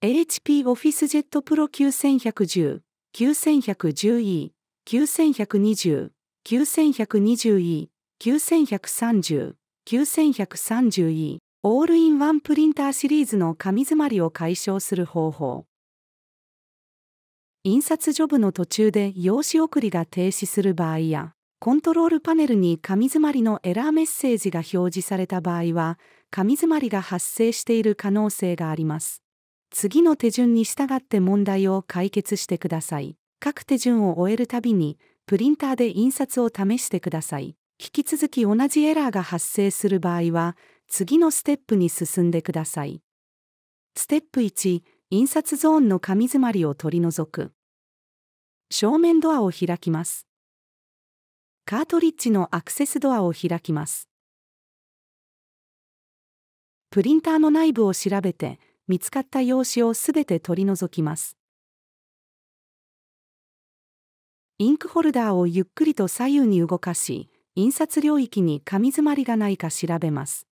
HP Office ジェットプロ9110、9110E、9120、9120E、9130、9130E、オールインワンプリンターシリーズの紙詰まりを解消する方法。印刷ジョブの途中で用紙送りが停止する場合や、コントロールパネルに紙詰まりのエラーメッセージが表示された場合は、紙詰まりが発生している可能性があります。次の手順に従って問題を解決してください。各手順を終えるたびに、プリンターで印刷を試してください。引き続き同じエラーが発生する場合は、次のステップに進んでください。ステップ1、印刷ゾーンの紙詰まりを取り除く。正面ドアを開きます。カートリッジのアクセスドアを開きます。プリンターの内部を調べて、見つかった用紙をすべて取り除きますインクホルダーをゆっくりと左右に動かし印刷領域に紙詰まりがないか調べます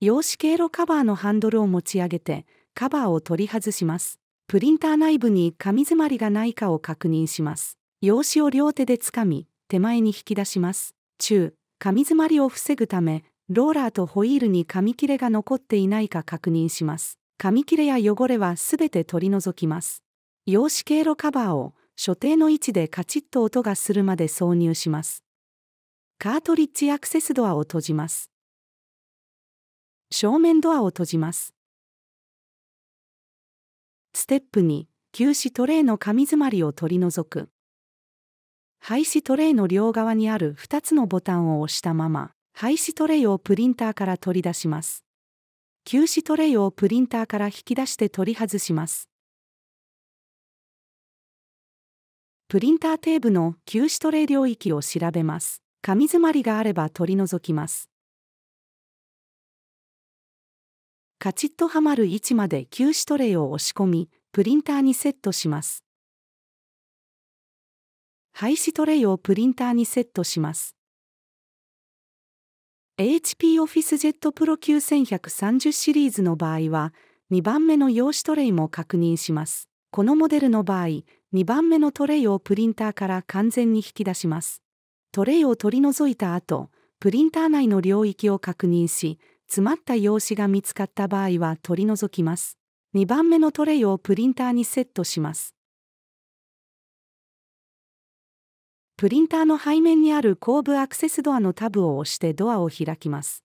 用紙経路カバーのハンドルを持ち上げてカバーを取り外しますプリンター内部に紙詰まりがないかを確認します用紙を両手でつかみ手前に引き出します中紙詰まりを防ぐためローラーとホイールに紙切れが残っていないか確認します紙切れや汚れはすべて取り除きます用紙経路カバーを所定の位置でカチッと音がするまで挿入しますカートリッジアクセスドアを閉じます正面ドアを閉じますステップ2休止トレイの紙詰まりを取り除く廃止トレイの両側にある2つのボタンを押したまま、廃止トレイをプリンターから取り出します。休止トレイをプリンターから引き出して取り外します。プリンターテーブの休止トレイ領域を調べます。紙詰まりがあれば取り除きます。カチッとはまる位置まで休止トレイを押し込み、プリンターにセットします。廃止トレイをプリンターにセットします。HP Office Jet Pro 9130シリーズの場合は、2番目の用紙トレイも確認します。このモデルの場合、2番目のトレイをプリンターから完全に引き出します。トレイを取り除いた後、プリンター内の領域を確認し、詰まった用紙が見つかった場合は取り除きます。2番目のトレイをプリンターにセットします。プリンターの背面にある後部アクセスドアのタブを押してドアを開きます。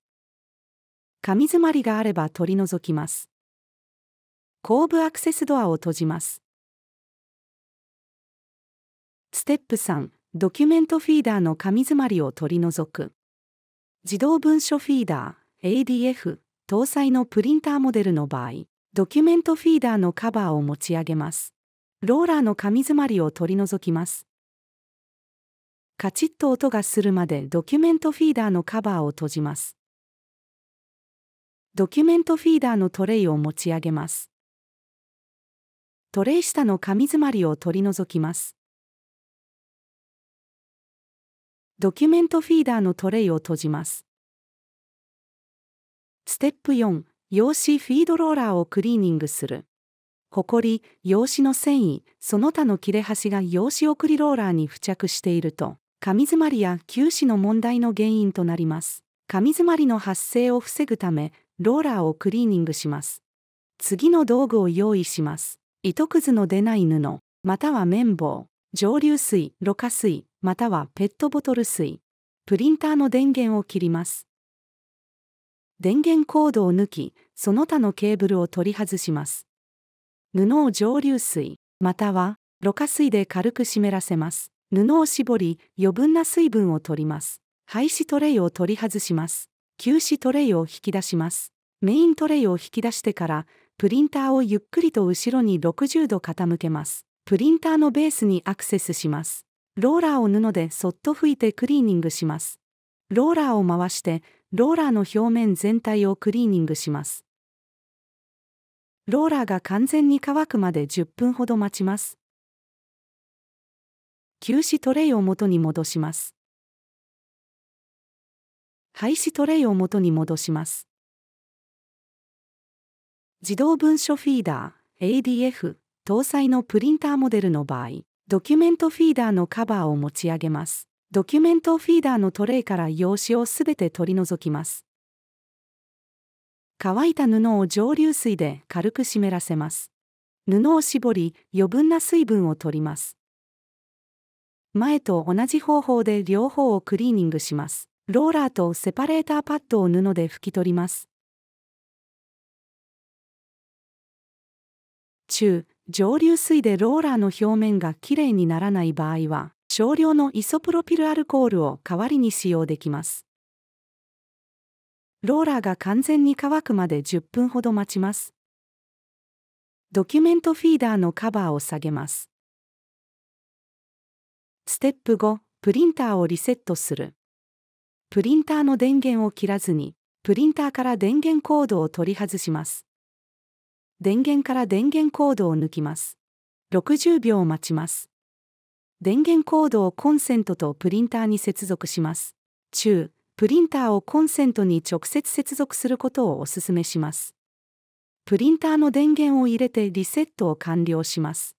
紙詰まりがあれば取り除きます。後部アクセスドアを閉じます。ステップ3、ドキュメントフィーダーの紙詰まりを取り除く。自動文書フィーダー、ADF、搭載のプリンターモデルの場合、ドキュメントフィーダーのカバーを持ち上げます。ローラーの紙詰まりを取り除きます。カチッと音がするまでドキュメントフィーダーのカバーを閉じます。ドキュメントフィーダーのトレイを持ち上げます。トレイ下の紙詰まりを取り除きます。ドキュメントフィーダーのトレイを閉じます。ステップ4、用紙フィードローラーをクリーニングする。ほこり、用紙の繊維、その他の切れ端が用紙送りローラーに付着していると、紙詰まりや休止の問題の原因となります。紙詰まりの発生を防ぐため、ローラーをクリーニングします。次の道具を用意します。糸くずの出ない布、または綿棒、蒸留水、ろ過水、またはペットボトル水。プリンターの電源を切ります。電源コードを抜き、その他のケーブルを取り外します。布を蒸留水、またはろ過水で軽く湿らせます。布を絞り余分な水分を取ります廃止トレイを取り外します休止トレイを引き出しますメイントレイを引き出してからプリンターをゆっくりと後ろに60度傾けますプリンターのベースにアクセスしますローラーを布でそっと拭いてクリーニングしますローラーを回してローラーの表面全体をクリーニングしますローラーが完全に乾くまで10分ほど待ちます休止トレイを元に戻します。廃止トレイを元に戻します。自動文書フィーダー ADF 搭載のプリンターモデルの場合、ドキュメントフィーダーのカバーを持ち上げます。ドキュメントフィーダーのトレイから用紙をすべて取り除きます。乾いた布を蒸留水で軽く湿らせます。布を絞り、余分な水分を取ります。前と同じ方法で両方をクリーニングします。ローラーとセパレーターパッドを布で拭き取ります。中、蒸留水でローラーの表面がきれいにならない場合は、少量のイソプロピルアルコールを代わりに使用できます。ローラーが完全に乾くまで10分ほど待ちます。ドキュメントフィーダーのカバーを下げます。ステップ5、プリンターをリセットする。プリンターの電源を切らずに、プリンターから電源コードを取り外します。電源から電源コードを抜きます。60秒待ちます。電源コードをコンセントとプリンターに接続します。中、プリンターをコンセントに直接接続することをお勧めします。プリンターの電源を入れてリセットを完了します。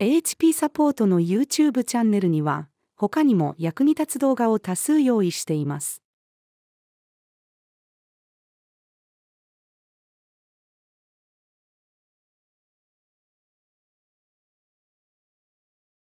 h p サポートの YouTube チャンネルには、他にも役に立つ動画を多数用意しています。